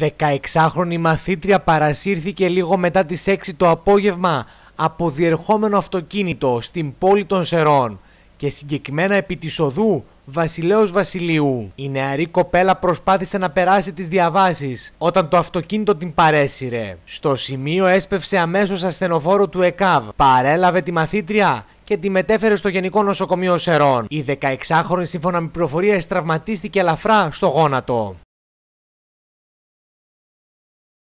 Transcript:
16χρονη μαθήτρια παρασύρθηκε λίγο μετά τις 6 το απόγευμα από διερχόμενο αυτοκίνητο στην πόλη των Σερών και συγκεκριμένα επί της οδού Βασιλέως Βασιλείου. Η νεαρή κοπέλα προσπάθησε να περάσει τις διαβάσεις όταν το αυτοκίνητο την παρέσυρε. Στο σημείο έσπευσε αμέσως ασθενοφόρο του ΕΚΑΒ, παρέλαβε τη μαθήτρια και τη μετέφερε στο Γενικό Νοσοκομείο Σερών. Η 16χρονη σύμφωνα με πληροφορίες τραυματίστηκε ελαφρά στο γόνατο.